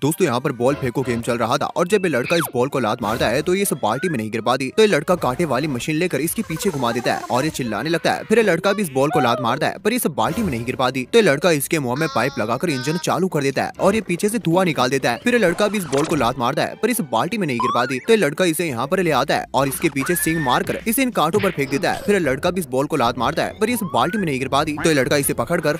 दोस्तों यहाँ पर बॉल फेंको गेम चल रहा था और जब ये लड़का इस बॉल को लात मारता है तो ये सब बाल्टी में नहीं गिर पाती तो ये लड़का कांटे वाली मशीन लेकर इसके पीछे घुमा देता है और ये चिल्लाने लगता है फिर ये लड़का भी इस बॉल को लात मारता है पर ये सब बाल्टी में नहीं गिर पाती तो ये लड़का इसके मुंह में पाइप लगाकर इंजन चालू कर देता है और ये पीछे से धुआं निकाल देता है फिर ये लड़का भी इस बॉल को लात मारता है पर इस बाल्टी में नहीं गिर पाती तो ये लड़का इसे यहाँ पर ले आता है और इसके पीछे सिंग मार कर इसे इन कांटों पर फेंक देता है फिर लड़का भी इस बॉल को लात मारता है पर इस बाल्टी में नहीं गिर पाती तो ये लड़का इसे पकड़ कर